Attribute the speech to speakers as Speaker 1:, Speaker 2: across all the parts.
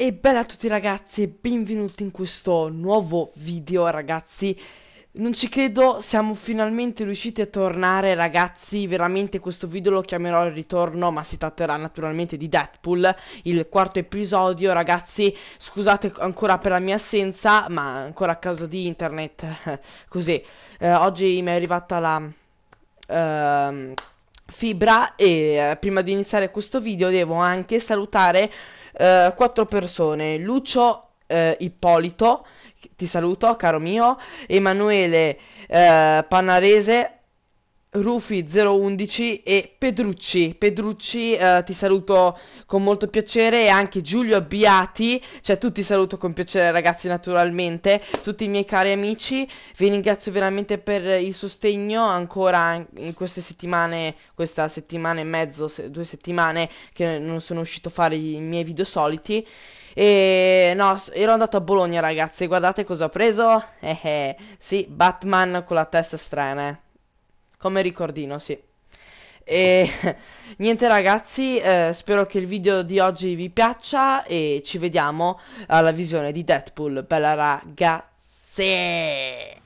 Speaker 1: E bella a tutti ragazzi e benvenuti in questo nuovo video ragazzi Non ci credo, siamo finalmente riusciti a tornare ragazzi Veramente questo video lo chiamerò il ritorno ma si tratterà naturalmente di Deadpool Il quarto episodio ragazzi Scusate ancora per la mia assenza ma ancora a causa di internet Così eh, Oggi mi è arrivata la... Eh, fibra e eh, prima di iniziare questo video devo anche salutare eh, quattro persone, Lucio eh, Ippolito, ti saluto caro mio, Emanuele eh, Panarese, Rufi011 e Pedrucci. Pedrucci eh, ti saluto con molto piacere e anche Giulio Abbiati, cioè tutti saluto con piacere ragazzi naturalmente, tutti i miei cari amici, vi ringrazio veramente per il sostegno ancora in queste settimane, questa settimana e mezzo, se, due settimane che non sono uscito a fare i miei video soliti. E no, ero andato a Bologna ragazzi, guardate cosa ho preso. Eh, eh sì, Batman con la testa strana. Eh. Come ricordino, sì. E niente ragazzi, eh, spero che il video di oggi vi piaccia e ci vediamo alla visione di Deadpool. Bella ragazze!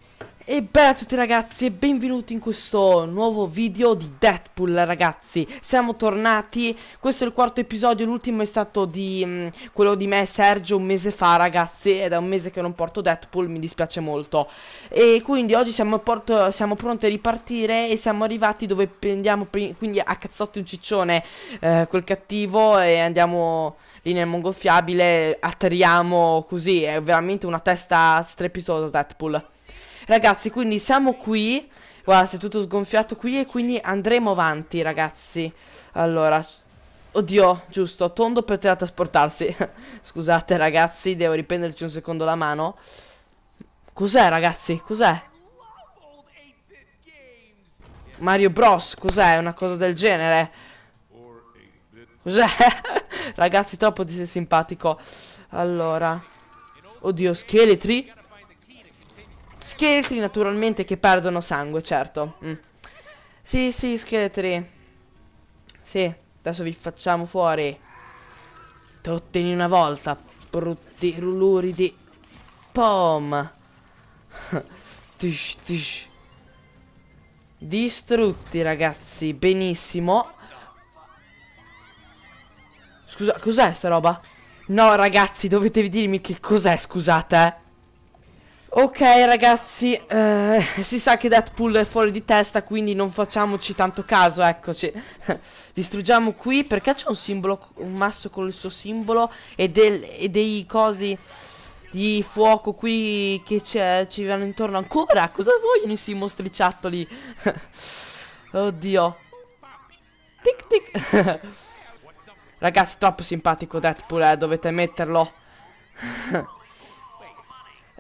Speaker 1: E bella a tutti ragazzi e benvenuti in questo nuovo video di Deadpool ragazzi Siamo tornati, questo è il quarto episodio, l'ultimo è stato di mh, mm, quello di me e Sergio un mese fa ragazzi Ed è un mese che non porto Deadpool, mi dispiace molto E quindi oggi siamo, porto, siamo pronti a ripartire e siamo arrivati dove prendiamo quindi a cazzotti un ciccione eh, Quel cattivo e andiamo lì nel mongolfiabile, atterriamo così È veramente una testa strepitosa Deadpool Ragazzi, quindi siamo qui. Guarda, si è tutto sgonfiato qui e quindi andremo avanti, ragazzi. Allora, oddio, giusto, tondo per teletrasportarsi. Scusate, ragazzi, devo riprenderci un secondo la mano. Cos'è, ragazzi? Cos'è? Mario Bros, cos'è? Una cosa del genere? Cos'è? ragazzi, troppo di simpatico. Allora, oddio, scheletri. Scheletri naturalmente che perdono sangue, certo. Mm. Sì, sì, scheletri. Sì, adesso vi facciamo fuori. Tutti in una volta. Brutti ruluri di... Pom. tish, tish. Distrutti, ragazzi. Benissimo. Scusa, cos'è sta roba? No, ragazzi, dovete dirmi che cos'è, scusate, eh. Ok ragazzi, eh, si sa che Deadpool è fuori di testa quindi non facciamoci tanto caso, eccoci Distruggiamo qui perché c'è un simbolo, un masso con il suo simbolo e, del, e dei cosi di fuoco qui che ci vanno intorno ancora Cosa vogliono questi mostriciattoli? Oddio Tic tic Ragazzi troppo simpatico Deadpool, eh, dovete metterlo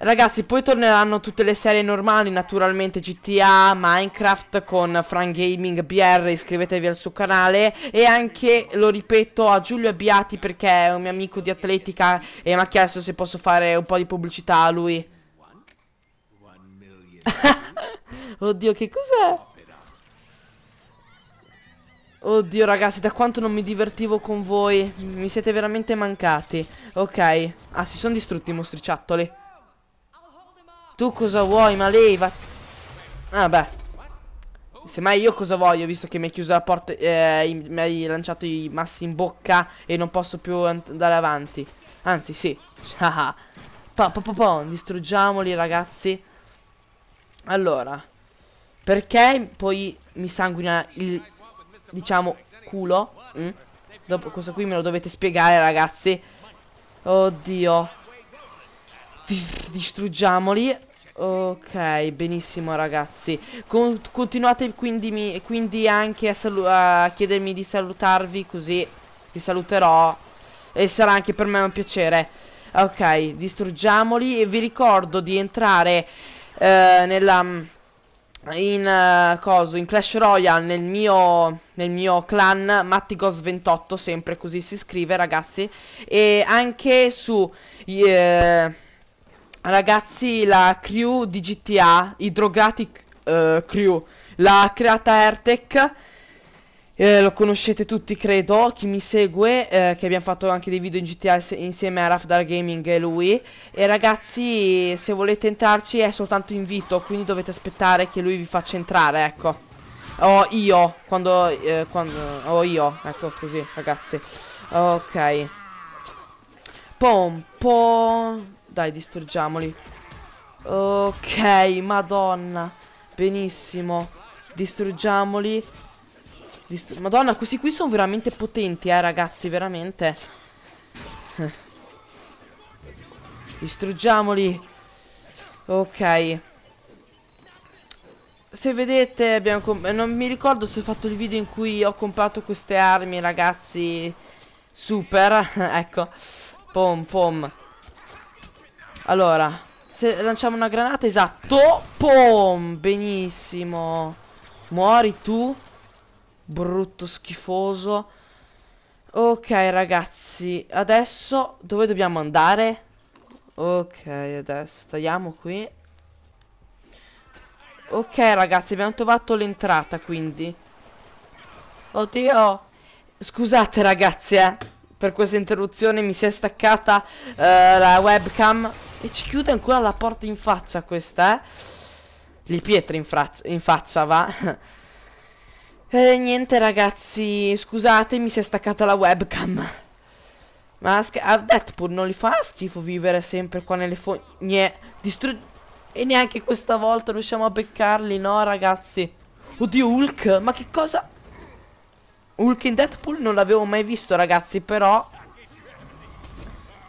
Speaker 1: Ragazzi, poi torneranno tutte le serie normali, naturalmente GTA, Minecraft con Fran BR, iscrivetevi al suo canale e anche, lo ripeto, a Giulio Abbiati perché è un mio amico di atletica e mi ha chiesto se posso fare un po' di pubblicità a lui. Oddio, che cos'è? Oddio ragazzi, da quanto non mi divertivo con voi Mi siete veramente mancati Ok Ah, si sono distrutti i mostriciattoli tu cosa vuoi? Ma lei va... Vabbè. Ah, Semmai io cosa voglio, visto che mi hai chiuso la porta, eh, mi hai lanciato i massi in bocca e non posso più andare avanti. Anzi, sì. pa, pa, pa, pa, distruggiamoli, ragazzi. Allora. Perché poi mi sanguina il, diciamo, culo? Mm? Dopo questo qui me lo dovete spiegare, ragazzi. Oddio. Distruggiamoli Ok, benissimo ragazzi Con Continuate quindi, mi, quindi anche a, a, chiedermi di salutarvi Così vi saluterò E sarà anche per me un piacere Ok, distruggiamoli E vi ricordo di entrare eh, Nella mm, in uh, coso in Clash Royale nel mio, nel mio clan Mattigos28 sempre così si scrive ragazzi e anche su eh, Ragazzi, la crew di GTA, i drogati uh, crew, l'ha creata Ertek. Eh, lo conoscete tutti, credo. Chi mi segue, eh, che abbiamo fatto anche dei video in GTA insieme a Rafdar Gaming e lui. E ragazzi, se volete entrarci è soltanto invito, quindi dovete aspettare che lui vi faccia entrare, ecco. O io, quando... Eh, quando o io, ecco così, ragazzi. Ok. Pompo. Dai, distruggiamoli. Ok, madonna. Benissimo. Distruggiamoli. Distru madonna, questi qui sono veramente potenti, eh, ragazzi, veramente. Distruggiamoli. Ok. Se vedete, eh, non mi ricordo se ho fatto il video in cui ho comprato queste armi, ragazzi, super, ecco. Pom pom. Allora, se lanciamo una granata, esatto. Pom, benissimo. Muori tu. Brutto schifoso. Ok, ragazzi, adesso dove dobbiamo andare? Ok, adesso tagliamo qui. Ok, ragazzi, abbiamo trovato l'entrata, quindi. Oddio. Scusate, ragazzi, eh per questa interruzione mi si è staccata uh, la webcam e ci chiude ancora la porta in faccia questa, eh. Gli pietre in, in faccia, va. e eh, niente ragazzi, scusate, mi si è staccata la webcam. Ma a Deadpool non li fa schifo vivere sempre qua nelle fogne. distrutte E neanche questa volta riusciamo a beccarli, no ragazzi? Oddio Hulk, ma che cosa... Hulk in Deadpool non l'avevo mai visto ragazzi però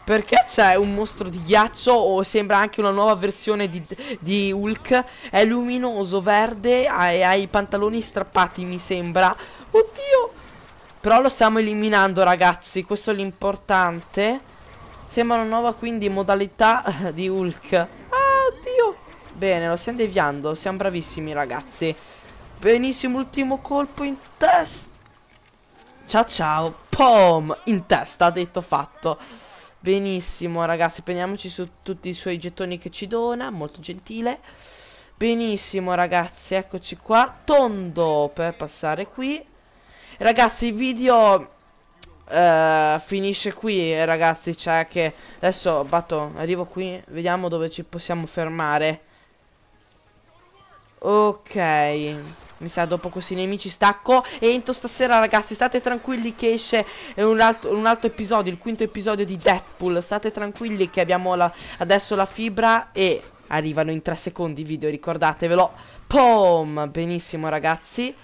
Speaker 1: perché c'è un mostro di ghiaccio o sembra anche una nuova versione di, di Hulk È luminoso, verde, ha, ha, i pantaloni strappati mi sembra Oddio Però lo stiamo eliminando ragazzi, questo è l'importante Sembra una nuova quindi modalità di Hulk Ah oddio Bene, lo stiamo deviando, siamo bravissimi ragazzi Benissimo, ultimo colpo in testa Ciao ciao. Pom! In testa, detto fatto. Benissimo ragazzi, prendiamoci su tutti i suoi gettoni che ci dona, molto gentile. Benissimo ragazzi, eccoci qua, tondo per passare qui. Ragazzi, il video eh, finisce qui, ragazzi, cioè che adesso batto, arrivo qui, vediamo dove ci possiamo fermare. Ok. Mi sa dopo questi nemici stacco E entro stasera ragazzi state tranquilli che esce un altro, un altro, episodio Il quinto episodio di Deadpool State tranquilli che abbiamo la, adesso la fibra E arrivano in 3 secondi i video ricordatevelo Pom Benissimo ragazzi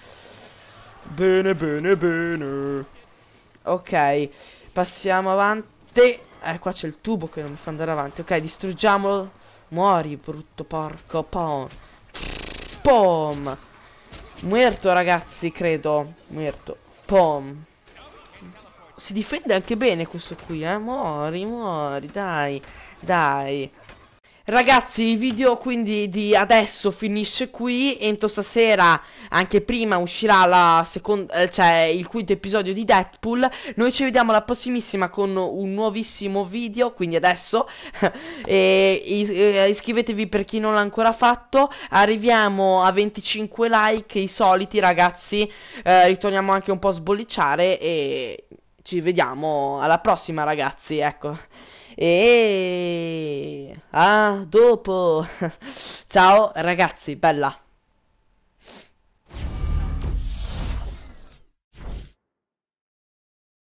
Speaker 1: Bene bene bene Ok Passiamo avanti Eh qua c'è il tubo che non mi fa andare avanti Ok distruggiamolo Muori brutto porco Pom Pom Muerto ragazzi credo Muerto Pom Si difende anche bene questo qui eh Muori muori dai Dai Ragazzi, il video quindi di adesso finisce qui. Entro stasera, anche prima, uscirà la seconda, eh, cioè il quinto episodio di Deadpool. Noi ci vediamo alla prossimissima con un nuovissimo video. Quindi adesso e, e, eh, iscrivetevi per chi non l'ha ancora fatto. Arriviamo a 25 like, i soliti, ragazzi. Eh, ritorniamo anche un po' a sbollicciare. E ci vediamo alla prossima, ragazzi. Ecco. E a dopo. Ciao ragazzi, bella.